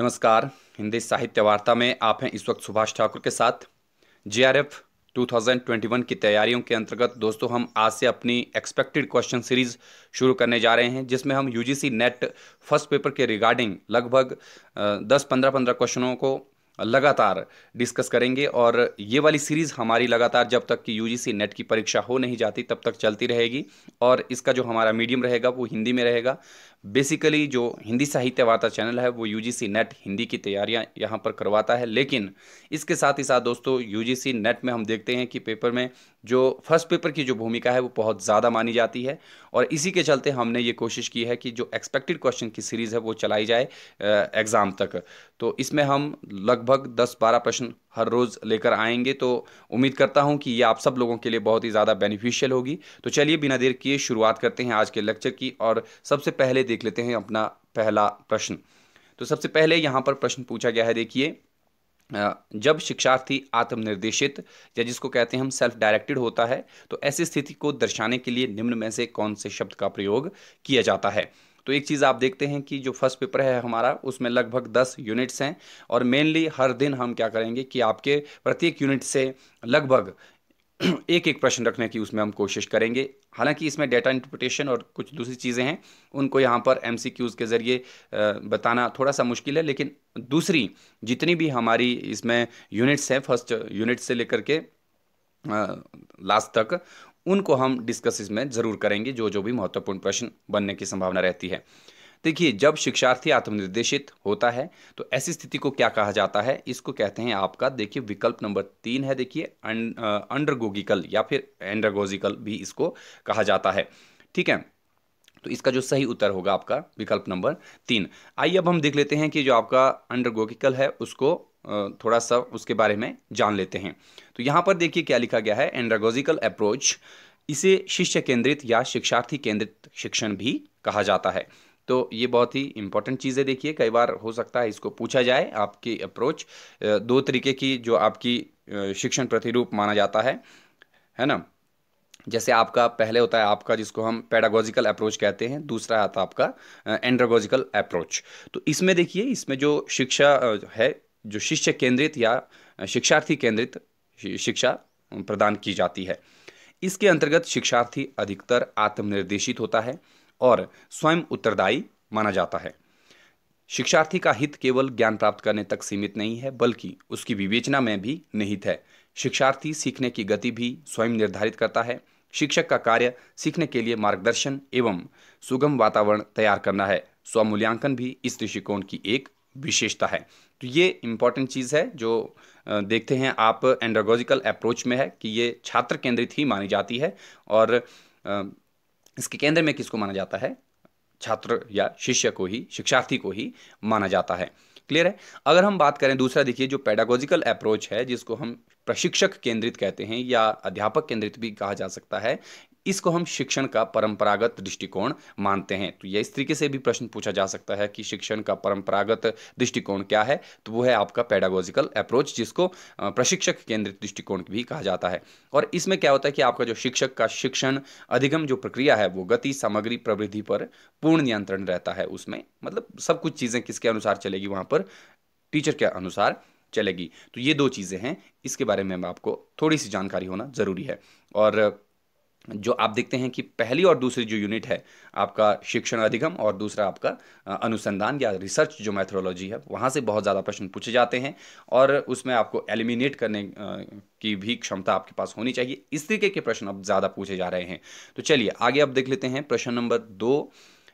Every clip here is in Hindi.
नमस्कार हिंदी साहित्य वार्ता में आप हैं इस वक्त सुभाष ठाकुर के साथ जीआरएफ 2021 की तैयारियों के अंतर्गत दोस्तों हम आज से अपनी एक्सपेक्टेड क्वेश्चन सीरीज शुरू करने जा रहे हैं जिसमें हम यूजीसी नेट फर्स्ट पेपर के रिगार्डिंग लगभग 10-15-15 क्वेश्चनों को लगातार डिस्कस करेंगे और ये वाली सीरीज़ हमारी लगातार जब तक कि यू नेट की परीक्षा हो नहीं जाती तब तक चलती रहेगी और इसका जो हमारा मीडियम रहेगा वो हिंदी में रहेगा बेसिकली जो हिंदी साहित्य वार्ता चैनल है वो यू नेट हिंदी की तैयारियां यहां पर करवाता है लेकिन इसके साथ ही साथ दोस्तों यू नेट में हम देखते हैं कि पेपर में जो फर्स्ट पेपर की जो भूमिका है वो बहुत ज़्यादा मानी जाती है और इसी के चलते हमने ये कोशिश की है कि जो एक्सपेक्टेड क्वेश्चन की सीरीज़ है वो चलाई जाए एग्ज़ाम तक तो इसमें हम लगभग दस बारह प्रश्न हर रोज़ लेकर आएंगे तो उम्मीद करता हूं कि ये आप सब लोगों के लिए बहुत ही ज़्यादा बेनिफिशियल होगी तो चलिए बिना देर किए शुरुआत करते हैं आज के लेक्चर की और सबसे पहले देख लेते हैं अपना पहला प्रश्न तो सबसे पहले यहाँ पर प्रश्न पूछा गया है देखिए जब शिक्षार्थी आत्मनिर्देशित या जिसको कहते हैं हम सेल्फ डायरेक्टेड होता है तो ऐसी स्थिति को दर्शाने के लिए निम्न में से कौन से शब्द का प्रयोग किया जाता है तो एक चीज़ आप देखते हैं कि जो फर्स्ट पेपर है हमारा उसमें लगभग दस यूनिट्स हैं और मेनली हर दिन हम क्या करेंगे कि आपके प्रत्येक यूनिट से लगभग एक एक प्रश्न रखने की उसमें हम कोशिश करेंगे हालांकि इसमें डेटा इंटरप्रिटेशन और कुछ दूसरी चीज़ें हैं उनको यहाँ पर एम के ज़रिए बताना थोड़ा सा मुश्किल है लेकिन दूसरी जितनी भी हमारी इसमें यूनिट्स हैं फर्स्ट यूनिट से लेकर के लास्ट तक उनको हम डिस्कस इसमें ज़रूर करेंगे जो जो भी महत्वपूर्ण प्रश्न बनने की संभावना रहती है देखिए जब शिक्षार्थी आत्मनिर्देशित होता है तो ऐसी स्थिति को क्या कहा जाता है इसको कहते हैं आपका देखिए विकल्प नंबर तीन है देखिए अं, अंडरगोगिकल या फिर एंड्रागोजिकल भी इसको कहा जाता है ठीक है तो इसका जो सही उत्तर होगा आपका विकल्प नंबर तीन आइए अब हम देख लेते हैं कि जो आपका अंडरगोगिकल है उसको थोड़ा सा उसके बारे में जान लेते हैं तो यहाँ पर देखिए क्या लिखा गया है एंड्रागोजिकल अप्रोच इसे शिष्य केंद्रित या शिक्षार्थी केंद्रित शिक्षण भी कहा जाता है तो ये बहुत ही इंपॉर्टेंट चीज़ है देखिए कई बार हो सकता है इसको पूछा जाए आपकी अप्रोच दो तरीके की जो आपकी शिक्षण प्रतिरूप माना जाता है है ना जैसे आपका पहले होता है आपका जिसको हम पेडागोजिकल अप्रोच कहते हैं दूसरा आता है आपका एंड्रागोजिकल अप्रोच तो इसमें देखिए इसमें जो शिक्षा है जो शिष्य केंद्रित या शिक्षार्थी केंद्रित शिक्षा प्रदान की जाती है इसके अंतर्गत शिक्षार्थी अधिकतर आत्मनिर्देशित होता है और स्वयं उत्तरदायी माना जाता है शिक्षार्थी का हित केवल ज्ञान प्राप्त करने तक सीमित नहीं है बल्कि उसकी विवेचना में भी निहित है शिक्षार्थी सीखने की गति भी स्वयं निर्धारित करता है शिक्षक का कार्य सीखने के लिए मार्गदर्शन एवं सुगम वातावरण तैयार करना है स्वमूल्यांकन भी इस दृष्टिकोण की एक विशेषता है तो ये इम्पॉर्टेंट चीज़ है जो देखते हैं आप एंड्रागोजिकल अप्रोच में है कि ये छात्र केंद्रित ही मानी जाती है और इसके केंद्र में किसको माना जाता है छात्र या शिष्य को ही शिक्षार्थी को ही माना जाता है क्लियर है अगर हम बात करें दूसरा देखिए जो पेडागोजिकल अप्रोच है जिसको हम प्रशिक्षक केंद्रित कहते हैं या अध्यापक केंद्रित भी कहा जा सकता है इसको हम शिक्षण का परंपरागत दृष्टिकोण मानते हैं तो यह इस तरीके से भी प्रश्न पूछा जा सकता है कि शिक्षण का परंपरागत दृष्टिकोण क्या है तो वो है आपका पेडागोजिकल अप्रोच जिसको प्रशिक्षक केंद्रित दृष्टिकोण भी कहा जाता है और इसमें क्या होता है कि आपका जो शिक्षक का शिक्षण अधिगम जो प्रक्रिया है वो गति सामग्री प्रवृद्धि पर पूर्ण नियंत्रण रहता है उसमें मतलब सब कुछ चीज़ें किसके अनुसार चलेगी वहाँ पर टीचर के अनुसार चलेगी तो ये दो चीज़ें हैं इसके बारे में आपको थोड़ी सी जानकारी होना ज़रूरी है और जो आप देखते हैं कि पहली और दूसरी जो यूनिट है आपका शिक्षण अधिगम और दूसरा आपका अनुसंधान या रिसर्च जो मैथोलॉजी है वहाँ से बहुत ज़्यादा प्रश्न पूछे जाते हैं और उसमें आपको एलिमिनेट करने की भी क्षमता आपके पास होनी चाहिए इस तरीके के प्रश्न अब ज़्यादा पूछे जा रहे हैं तो चलिए आगे अब देख लेते हैं प्रश्न नंबर दो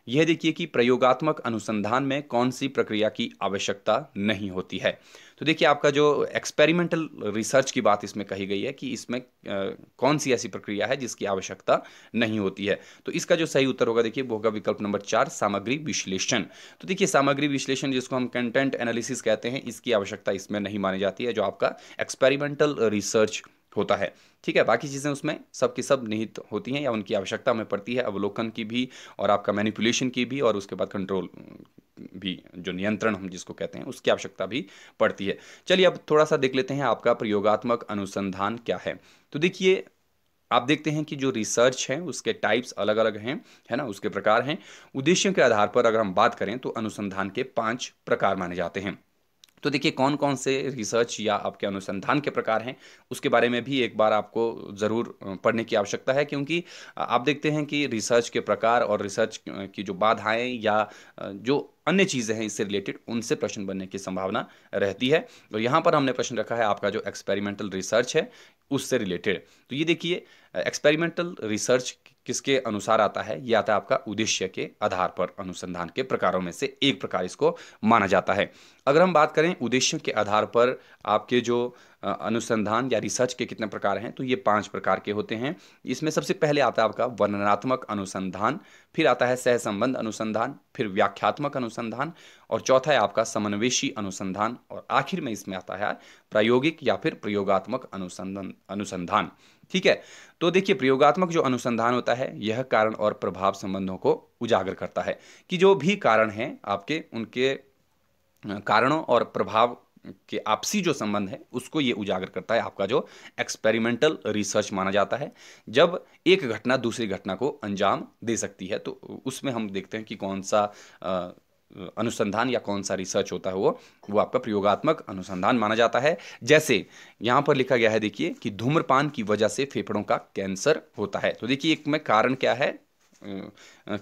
यह देखिए कि प्रयोगात्मक अनुसंधान में कौन सी प्रक्रिया की आवश्यकता नहीं होती है तो देखिए आपका जो एक्सपेरिमेंटल रिसर्च की बात इसमें कही गई है कि इसमें कौन सी ऐसी प्रक्रिया है जिसकी आवश्यकता नहीं होती है तो इसका जो सही उत्तर होगा देखिए वो होगा विकल्प नंबर चार सामग्री विश्लेषण तो देखिए सामग्री विश्लेषण जिसको हम कंटेंट एनालिसिस कहते हैं इसकी आवश्यकता इसमें नहीं मानी जाती है जो आपका एक्सपेरिमेंटल रिसर्च होता है ठीक है बाकी चीज़ें उसमें सब की सब निहित होती हैं या उनकी आवश्यकता में पड़ती है अवलोकन की भी और आपका मैनिपुलेशन की भी और उसके बाद कंट्रोल भी जो नियंत्रण हम जिसको कहते हैं उसकी आवश्यकता भी पड़ती है चलिए अब थोड़ा सा देख लेते हैं आपका प्रयोगात्मक अनुसंधान क्या है तो देखिए आप देखते हैं कि जो रिसर्च है उसके टाइप्स अलग अलग हैं है ना उसके प्रकार हैं उद्देश्यों के आधार पर अगर हम बात करें तो अनुसंधान के पांच प्रकार माने जाते हैं तो देखिए कौन कौन से रिसर्च या आपके अनुसंधान के प्रकार हैं उसके बारे में भी एक बार आपको ज़रूर पढ़ने की आवश्यकता है क्योंकि आप देखते हैं कि रिसर्च के प्रकार और रिसर्च की जो बाधाएं या जो अन्य चीज़ें हैं इससे रिलेटेड उनसे प्रश्न बनने की संभावना रहती है और यहाँ पर हमने प्रश्न रखा है आपका जो एक्सपेरिमेंटल रिसर्च है उससे रिलेटेड तो ये देखिए एक्सपेरिमेंटल रिसर्च किसके अनुसार आता है ये आता है आपका उद्देश्य के आधार पर अनुसंधान के प्रकारों में से एक प्रकार इसको माना जाता है अगर हम बात करें उद्देश्य के आधार पर आपके जो अनुसंधान या रिसर्च के कितने प्रकार हैं तो ये पांच प्रकार के होते हैं इसमें सबसे पहले आता है आपका वर्णनात्मक अनुसंधान फिर आता है सहसंबंध अनुसंधान फिर व्याख्यात्मक अनुसंधान और चौथा है आपका समन्वेशी अनुसंधान और आखिर में इसमें आता है प्रायोगिक या फिर प्रयोगात्मक अनुसंधान अनुसंधान ठीक है तो देखिए प्रयोगात्मक जो अनुसंधान होता है यह कारण और प्रभाव संबंधों को उजागर करता है कि जो भी कारण हैं आपके उनके कारणों और प्रभाव के आपसी जो संबंध है उसको ये उजागर करता है आपका जो एक्सपेरिमेंटल रिसर्च माना जाता है जब एक घटना दूसरी घटना को अंजाम दे सकती है तो उसमें हम देखते हैं कि कौन सा अनुसंधान या कौन सा रिसर्च होता है वो वो आपका प्रयोगात्मक अनुसंधान माना जाता है जैसे यहाँ पर लिखा गया है देखिए कि धूम्रपान की वजह से फेफड़ों का कैंसर होता है तो देखिए एक में कारण क्या है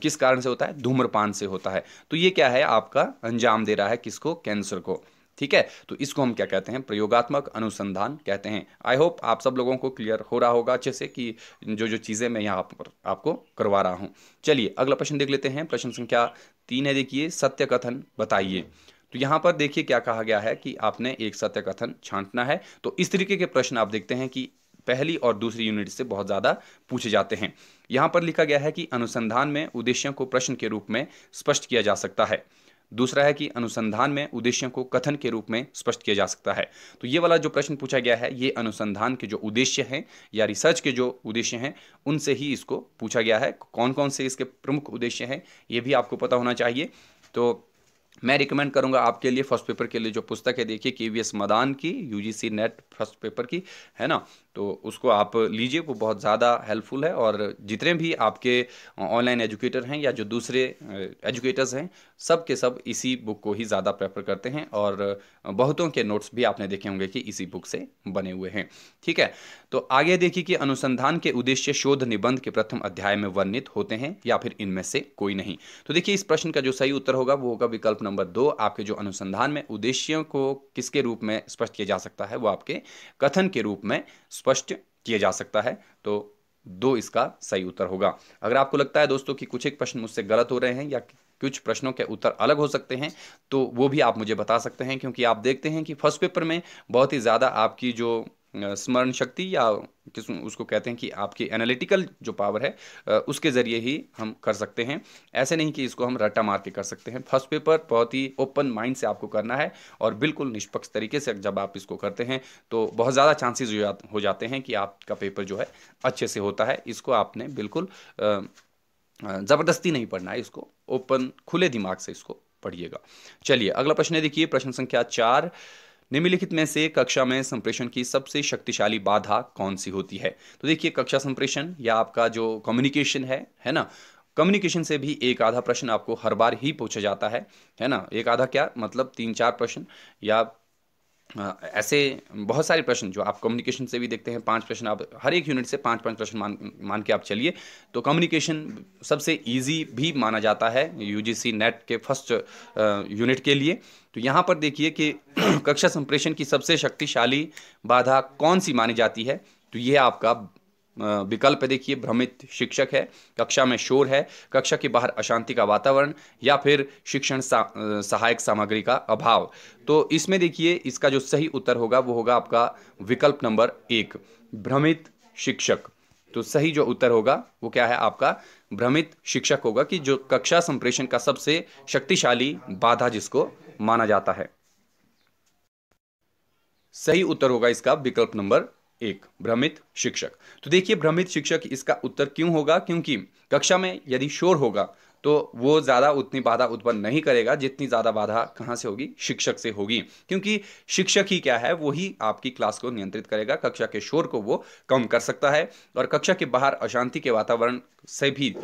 किस कारण से होता है धूम्रपान से होता है तो ये क्या है आपका अंजाम दे रहा है किसको कैंसर को ठीक है तो इसको हम क्या कहते हैं प्रयोगात्मक अनुसंधान कहते हैं आई होप आप सब लोगों को क्लियर हो रहा होगा अच्छे से कि जो जो चीज़ें मैं यहाँ पर आपको करवा रहा हूँ चलिए अगला प्रश्न देख लेते हैं प्रश्न संख्या तीन है देखिए सत्य कथन बताइए तो यहाँ पर देखिए क्या कहा गया है कि आपने एक सत्य कथन छांटना है तो इस तरीके के प्रश्न आप देखते हैं कि पहली और दूसरी यूनिट से बहुत ज़्यादा पूछे जाते हैं यहाँ पर लिखा गया है कि अनुसंधान में उद्देश्यों को प्रश्न के रूप में स्पष्ट किया जा सकता है दूसरा है कि अनुसंधान में उद्देश्यों को कथन के रूप में स्पष्ट किया जा सकता है तो ये वाला जो प्रश्न पूछा गया है ये अनुसंधान के जो उद्देश्य हैं या रिसर्च के जो उद्देश्य हैं उनसे ही इसको पूछा गया है कौन कौन से इसके प्रमुख उद्देश्य हैं ये भी आपको पता होना चाहिए तो मैं रिकमेंड करूंगा आपके लिए फर्स्ट पेपर के लिए जो पुस्तक है देखिए के वी एस मदान की यूजीसी नेट फर्स्ट पेपर की है ना तो उसको आप लीजिए वो बहुत ज़्यादा हेल्पफुल है और जितने भी आपके ऑनलाइन एजुकेटर हैं या जो दूसरे एजुकेटर्स हैं सब के सब इसी बुक को ही ज़्यादा प्रेफर करते हैं और बहुतों के नोट्स भी आपने देखे होंगे कि इसी बुक से बने हुए हैं ठीक है तो आगे देखिए कि अनुसंधान के उद्देश्य शोध निबंध के प्रथम अध्याय में वर्णित होते हैं या फिर इनमें से कोई नहीं तो देखिए इस प्रश्न का जो सही उत्तर होगा वो होगा विकल्प नंबर दो आपके जो अनुसंधान में उद्देश्यों को किसके रूप में स्पष्ट किया जा सकता है वो आपके कथन के रूप में स्पष्ट किया जा सकता है तो दो इसका सही उत्तर होगा अगर आपको लगता है दोस्तों कि कुछ एक प्रश्न मुझसे गलत हो रहे हैं या कुछ प्रश्नों के उत्तर अलग हो सकते हैं तो वो भी आप मुझे बता सकते हैं क्योंकि आप देखते हैं कि फर्स्ट पेपर में बहुत ही ज़्यादा आपकी जो स्मरण शक्ति या किस उसको कहते हैं कि आपकी एनालिटिकल जो पावर है उसके ज़रिए ही हम कर सकते हैं ऐसे नहीं कि इसको हम रट्टा मार के कर सकते हैं फर्स्ट पेपर बहुत ही ओपन माइंड से आपको करना है और बिल्कुल निष्पक्ष तरीके से जब आप इसको करते हैं तो बहुत ज़्यादा चांसेस हो जाते हैं कि आपका पेपर जो है अच्छे से होता है इसको आपने बिल्कुल ज़बरदस्ती नहीं पढ़ना है इसको ओपन खुले दिमाग से इसको पढ़िएगा चलिए अगला प्रश्न देखिए प्रश्न संख्या चार निम्नलिखित में से कक्षा में संप्रेषण की सबसे शक्तिशाली बाधा कौन सी होती है तो देखिए कक्षा संप्रेषण या आपका जो कम्युनिकेशन है है ना कम्युनिकेशन से भी एक आधा प्रश्न आपको हर बार ही पूछा जाता है है ना एक आधा क्या मतलब तीन चार प्रश्न या ऐसे बहुत सारे प्रश्न जो आप कम्युनिकेशन से भी देखते हैं पांच प्रश्न आप हर एक यूनिट से पांच पांच प्रश्न मान मान के आप चलिए तो कम्युनिकेशन सबसे इजी भी माना जाता है यूजीसी नेट के फर्स्ट यूनिट के लिए तो यहाँ पर देखिए कि कक्षा संप्रेषण की सबसे शक्तिशाली बाधा कौन सी मानी जाती है तो ये आपका विकल्प देखिए भ्रमित शिक्षक है कक्षा में शोर है कक्षा के बाहर अशांति का वातावरण या फिर शिक्षण सा, सहायक सामग्री का अभाव तो इसमें देखिए इसका जो सही उत्तर होगा वो होगा आपका विकल्प नंबर एक भ्रमित शिक्षक तो सही जो उत्तर होगा वो क्या है आपका भ्रमित शिक्षक होगा कि जो कक्षा संप्रेषण का सबसे शक्तिशाली बाधा जिसको माना जाता है सही उत्तर होगा इसका विकल्प नंबर एक भ्रमित शिक्षक तो देखिए भ्रमित शिक्षक इसका उत्तर क्यों होगा क्योंकि कक्षा में यदि शोर होगा तो वो ज़्यादा उतनी बाधा उत्पन्न नहीं करेगा जितनी ज़्यादा बाधा कहाँ से होगी शिक्षक से होगी क्योंकि शिक्षक ही क्या है वही आपकी क्लास को नियंत्रित करेगा कक्षा के शोर को वो कम कर सकता है और कक्षा के बाहर अशांति के वातावरण से भी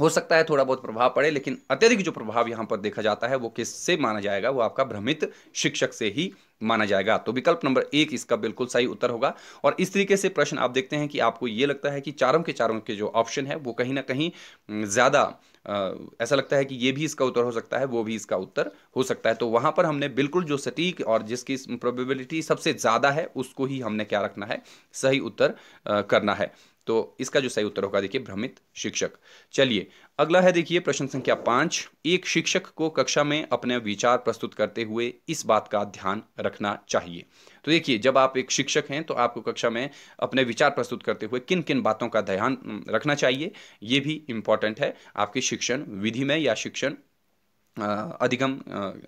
हो सकता है थोड़ा बहुत प्रभाव पड़े लेकिन अत्यधिक जो प्रभाव यहाँ पर देखा जाता है वो किससे माना जाएगा वो आपका भ्रमित शिक्षक से ही माना जाएगा तो विकल्प नंबर एक इसका बिल्कुल सही उत्तर होगा और इस तरीके से प्रश्न आप देखते हैं कि आपको ये लगता है कि चारों के चारों के जो ऑप्शन है वो कहीं ना कहीं ज़्यादा ऐसा लगता है कि ये भी इसका उत्तर हो सकता है वो भी इसका उत्तर हो सकता है तो वहां पर हमने बिल्कुल जो सटीक और जिसकी प्रोबेबिलिटी सबसे ज़्यादा है उसको ही हमने क्या रखना है सही उत्तर करना है तो इसका जो सही उत्तर होगा देखिए भ्रमित शिक्षक चलिए अगला है देखिए प्रश्न संख्या पांच एक शिक्षक को कक्षा में अपने विचार प्रस्तुत करते हुए इस बात का ध्यान रखना चाहिए तो देखिए जब आप एक शिक्षक हैं तो आपको कक्षा में अपने विचार प्रस्तुत करते हुए किन किन बातों का ध्यान रखना चाहिए ये भी इंपॉर्टेंट है आपकी शिक्षण विधि में या शिक्षण अधिगम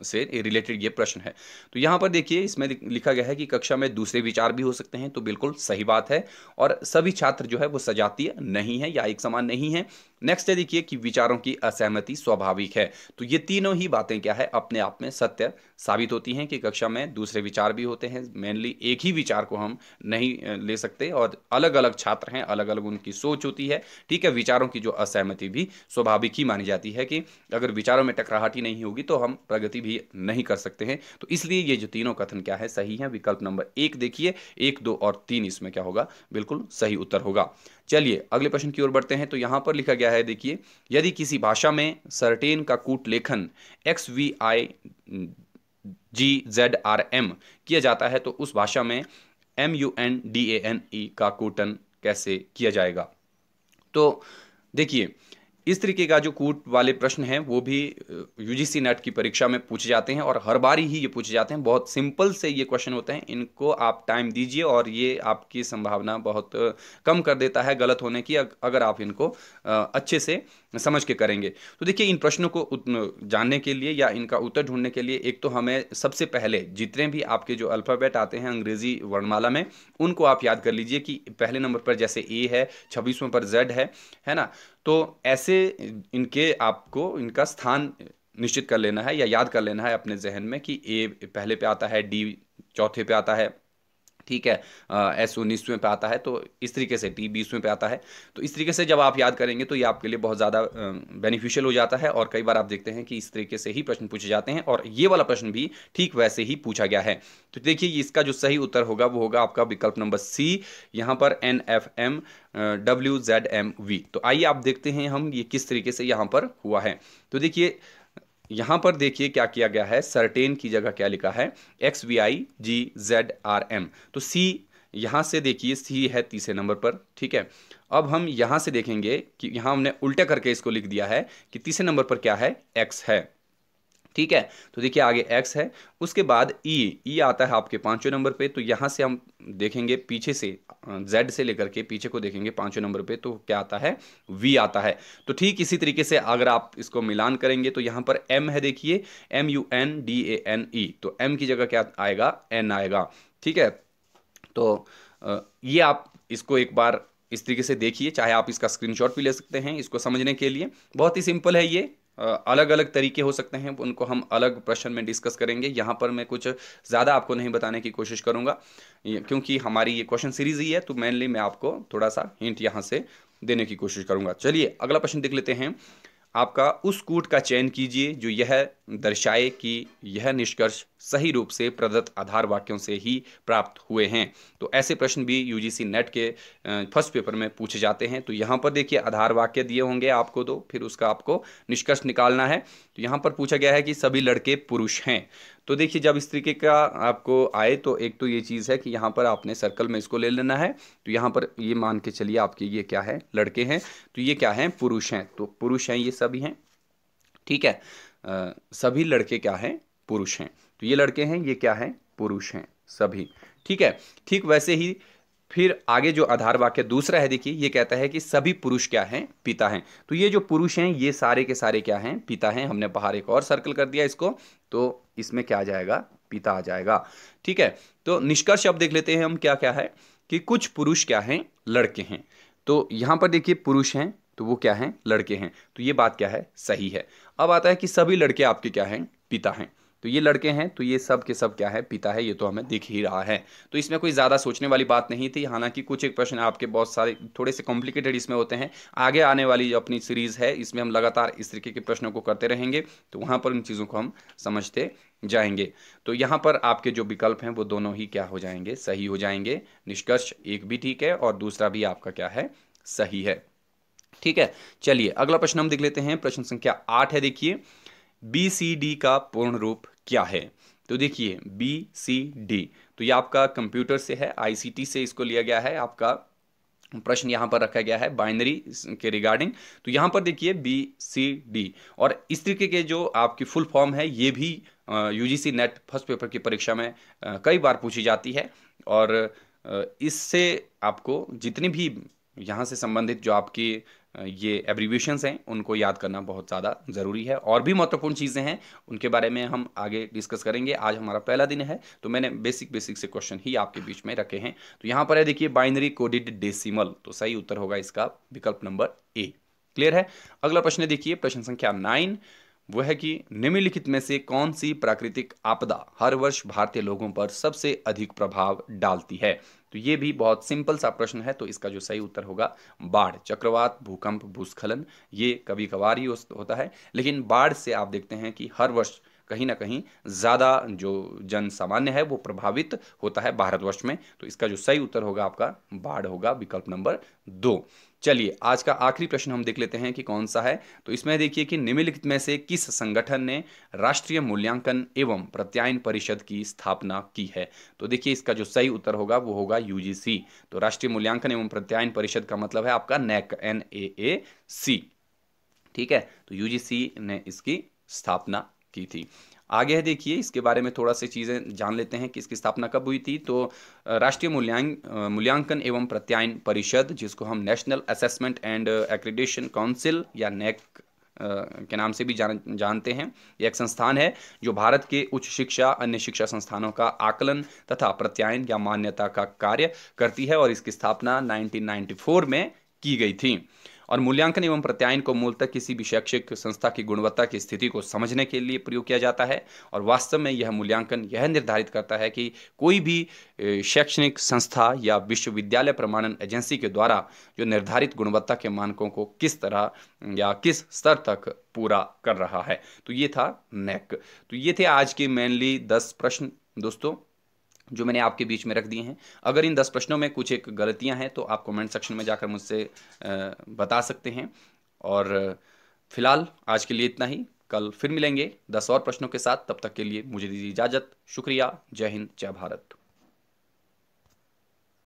से रिलेटेड ये प्रश्न है तो यहाँ पर देखिए इसमें लिखा गया है कि कक्षा में दूसरे विचार भी हो सकते हैं तो बिल्कुल सही बात है और सभी छात्र जो है वो सजातीय नहीं है या एक समान नहीं है नेक्स्ट है देखिए कि विचारों की असहमति स्वाभाविक है तो ये तीनों ही बातें क्या है अपने आप में सत्य साबित होती हैं कि कक्षा में दूसरे विचार भी होते हैं मेनली एक ही विचार को हम नहीं ले सकते और अलग अलग छात्र हैं अलग अलग उनकी सोच होती है ठीक है विचारों की जो असहमति भी स्वाभाविक ही मानी जाती है कि अगर विचारों में टकराहट आती नहीं होगी तो हम प्रगति भी नहीं कर सकते हैं तो इसलिए ये जो तीनों कथन क्या है सही है विकल्प नंबर एक देखिए एक दो और तीन इसमें क्या होगा बिल्कुल सही उत्तर होगा चलिए अगले प्रश्न की ओर बढ़ते हैं तो यहां पर लिखा गया है देखिए यदि किसी भाषा में सर्टेन का कूट लेखन X V I G Z R M किया जाता है तो उस भाषा में M U N D A N E का कूटन कैसे किया जाएगा तो देखिए इस तरीके का जो कूट वाले प्रश्न हैं वो भी यूजीसी नेट की परीक्षा में पूछे जाते हैं और हर बार ही ये पूछे जाते हैं बहुत सिंपल से ये क्वेश्चन होते हैं इनको आप टाइम दीजिए और ये आपकी संभावना बहुत कम कर देता है गलत होने की अगर आप इनको अच्छे से समझ के करेंगे तो देखिए इन प्रश्नों को जानने के लिए या इनका उत्तर ढूंढने के लिए एक तो हमें सबसे पहले जितने भी आपके जो अल्फ़ाबेट आते हैं अंग्रेज़ी वर्णमाला में उनको आप याद कर लीजिए कि पहले नंबर पर जैसे ए है छब्बीसवें पर जेड है है ना तो ऐसे इनके आपको इनका स्थान निश्चित कर लेना है या याद कर लेना है अपने जहन में कि ए पहले पे आता है डी चौथे पे आता है ठीक है एस उन्नीसवें पे आता है तो इस तरीके से टी बीसवें पे आता है तो इस तरीके से जब आप याद करेंगे तो ये आपके लिए बहुत ज़्यादा बेनिफिशियल हो जाता है और कई बार आप देखते हैं कि इस तरीके से ही प्रश्न पूछे जाते हैं और ये वाला प्रश्न भी ठीक वैसे ही पूछा गया है तो देखिए इसका जो सही उत्तर होगा वो होगा आपका विकल्प नंबर सी यहाँ पर N F M W Z M V तो आइए आप देखते हैं हम ये किस तरीके से यहाँ पर हुआ है तो देखिए यहां पर देखिए क्या किया गया है सर्टेन की जगह क्या लिखा है X V I G Z R M तो सी यहां से देखिए सी है तीसरे नंबर पर ठीक है अब हम यहां से देखेंगे कि यहां हमने उल्टा करके इसको लिख दिया है कि तीसरे नंबर पर क्या है एक्स है ठीक है तो देखिए आगे x है उसके बाद e e आता है आपके पांचवें नंबर पे तो यहाँ से हम देखेंगे पीछे से z से लेकर के पीछे को देखेंगे पांचवें नंबर पे तो क्या आता है v आता है तो ठीक इसी तरीके से अगर आप इसको मिलान करेंगे तो यहाँ पर m है देखिए m u n d a n e तो m की जगह क्या आएगा n आएगा ठीक है तो ये आप इसको एक बार इस तरीके से देखिए चाहे आप इसका स्क्रीनशॉट भी ले सकते हैं इसको समझने के लिए बहुत ही सिंपल है ये अलग अलग तरीके हो सकते हैं उनको हम अलग प्रश्न में डिस्कस करेंगे यहाँ पर मैं कुछ ज़्यादा आपको नहीं बताने की कोशिश करूँगा क्योंकि हमारी ये क्वेश्चन सीरीज ही है तो मेनली मैं आपको थोड़ा सा हिंट यहाँ से देने की कोशिश करूँगा चलिए अगला प्रश्न देख लेते हैं आपका उस कूट का चयन कीजिए जो यह दर्शाए कि यह निष्कर्ष सही रूप से प्रदत्त आधार वाक्यों से ही प्राप्त हुए हैं तो ऐसे प्रश्न भी यूजीसी नेट के फर्स्ट पेपर में पूछे जाते हैं तो यहाँ पर देखिए आधार वाक्य दिए होंगे आपको तो फिर उसका आपको निष्कर्ष निकालना है तो यहाँ पर पूछा गया है कि सभी लड़के पुरुष हैं तो देखिए जब इस तरीके का आपको आए तो एक तो ये चीज़ है कि यहाँ पर आपने सर्कल में इसको ले लेना है तो यहाँ पर ये मान के चलिए आपके ये क्या है लड़के हैं तो ये क्या है पुरुष हैं तो पुरुष हैं ये सभी हैं ठीक है आ, सभी लड़के क्या हैं पुरुष हैं तो ये लड़के हैं ये क्या हैं पुरुष हैं सभी ठीक है ठीक वैसे ही फिर आगे जो आधार वाक्य दूसरा है देखिए ये कहता है कि सभी पुरुष क्या हैं पिता हैं तो ये जो पुरुष हैं ये सारे के सारे क्या हैं पिता हैं हमने बाहर एक और सर्कल कर दिया इसको तो इसमें क्या आ जाएगा पिता आ जाएगा ठीक है तो निष्कर्ष अब देख लेते हैं हम क्या क्या है कि कुछ पुरुष क्या हैं लड़के हैं तो यहाँ पर देखिए पुरुष हैं तो वो क्या हैं लड़के हैं तो ये बात क्या है सही है अब आता है कि सभी लड़के आपके क्या हैं पिता हैं तो ये लड़के हैं तो ये सब के सब क्या है पिता है ये तो हमें दिख ही रहा है तो इसमें कोई ज़्यादा सोचने वाली बात नहीं थी हालांकि कुछ एक प्रश्न आपके बहुत सारे थोड़े से कॉम्प्लिकेटेड इसमें होते हैं आगे आने वाली जो अपनी सीरीज़ है इसमें हम लगातार इस तरीके के प्रश्नों को करते रहेंगे तो वहाँ पर उन चीज़ों को हम समझते जाएंगे तो यहाँ पर आपके जो विकल्प हैं वो दोनों ही क्या हो जाएंगे सही हो जाएंगे निष्कर्ष एक भी ठीक है और दूसरा भी आपका क्या है सही है ठीक है चलिए अगला प्रश्न हम देख लेते हैं प्रश्न संख्या आठ है देखिए बी सी डी का पूर्ण रूप क्या है तो देखिए बी सी डी तो ये आपका कंप्यूटर से है आईसीटी से इसको लिया गया है आपका प्रश्न यहां पर रखा गया है बाइनरी के रिगार्डिंग तो यहां पर देखिए बी सी डी और इस तरीके के जो आपकी फुल फॉर्म है ये भी यूजीसी नेट फर्स्ट पेपर की परीक्षा में कई बार पूछी जाती है और इससे आपको जितनी भी यहाँ से संबंधित जो आपकी ये एब्रीविएशंस हैं उनको याद करना बहुत ज़्यादा ज़रूरी है और भी महत्वपूर्ण चीज़ें हैं उनके बारे में हम आगे डिस्कस करेंगे आज हमारा पहला दिन है तो मैंने बेसिक बेसिक से क्वेश्चन ही आपके बीच में रखे हैं तो यहाँ पर है देखिए बाइनरी कोडिड डेसिमल तो सही उत्तर होगा इसका विकल्प नंबर ए क्लियर है अगला प्रश्न देखिए प्रश्न संख्या नाइन वह है कि निम्नलिखित में से कौन सी प्राकृतिक आपदा हर वर्ष भारतीय लोगों पर सबसे अधिक प्रभाव डालती है तो ये भी बहुत सिंपल सा प्रश्न है तो इसका जो सही उत्तर होगा बाढ़ चक्रवात भूकंप भूस्खलन ये कभी कभार ही होता है लेकिन बाढ़ से आप देखते हैं कि हर वर्ष कहीं ना कहीं ज़्यादा जो जन सामान्य है वो प्रभावित होता है भारतवर्ष में तो इसका जो सही उत्तर होगा आपका बाढ़ होगा विकल्प नंबर दो चलिए आज का आखिरी प्रश्न हम देख लेते हैं कि कौन सा है तो इसमें देखिए कि निम्नलिखित में से किस संगठन ने राष्ट्रीय मूल्यांकन एवं प्रत्यायन परिषद की स्थापना की है तो देखिए इसका जो सही उत्तर होगा वो होगा यूजीसी तो राष्ट्रीय मूल्यांकन एवं प्रत्यायन परिषद का मतलब है आपका नेक एन ए ए सी ठीक है तो यूजीसी ने इसकी स्थापना की थी आगे देखिए इसके बारे में थोड़ा सी चीज़ें जान लेते हैं कि इसकी स्थापना कब हुई थी तो राष्ट्रीय मूल्यांक मूल्यांकन एवं प्रत्यायन परिषद जिसको हम National Assessment and Accreditation Council या नेक के नाम से भी जान जानते हैं ये एक संस्थान है जो भारत के उच्च शिक्षा अन्य शिक्षा संस्थानों का आकलन तथा प्रत्यायन या मान्यता का कार्य करती है और इसकी स्थापना 1994 में की गई थी और मूल्यांकन एवं प्रत्यायन को मूलतः किसी भी शैक्षिक संस्था की गुणवत्ता की स्थिति को समझने के लिए प्रयोग किया जाता है और वास्तव में यह मूल्यांकन यह निर्धारित करता है कि कोई भी शैक्षणिक संस्था या विश्वविद्यालय प्रमाणन एजेंसी के द्वारा जो निर्धारित गुणवत्ता के मानकों को किस तरह या किस स्तर तक पूरा कर रहा है तो ये था नेक तो ये थे आज के मेनली दस प्रश्न दोस्तों जो मैंने आपके बीच में रख दिए हैं अगर इन दस प्रश्नों में कुछ एक गलतियां हैं तो आप कमेंट सेक्शन में जाकर मुझसे बता सकते हैं और फिलहाल आज के लिए इतना ही कल फिर मिलेंगे दस और प्रश्नों के साथ तब तक के लिए मुझे दीजिए इजाज़त शुक्रिया जय हिंद जय भारत